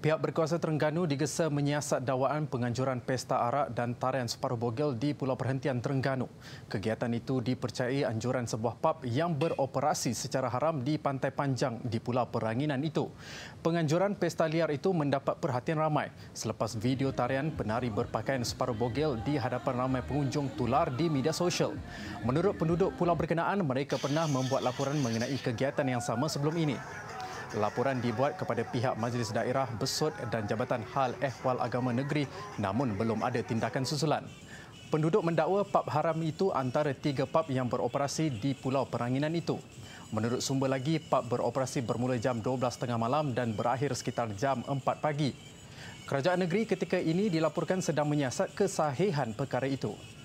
Pihak berkuasa Terengganu digesa menyiasat dakwaan penganjuran pesta arak dan tarian separuh bogel di Pulau Perhentian Terengganu. Kegiatan itu dipercayai anjuran sebuah pub yang beroperasi secara haram di Pantai Panjang di Pulau Peranginan itu. Penganjuran pesta liar itu mendapat perhatian ramai selepas video tarian penari berpakaian separuh bogel di hadapan ramai pengunjung tular di media sosial. Menurut penduduk pulau berkenaan, mereka pernah membuat laporan mengenai kegiatan yang sama sebelum ini. Laporan dibuat kepada pihak Majlis Daerah Besut dan Jabatan Hal Ehwal Agama Negeri namun belum ada tindakan susulan. Penduduk mendakwa pub haram itu antara tiga pub yang beroperasi di Pulau Peranginan itu. Menurut sumber lagi, pub beroperasi bermula jam 12.30 malam dan berakhir sekitar jam 4 pagi. Kerajaan negeri ketika ini dilaporkan sedang menyiasat kesahihan perkara itu.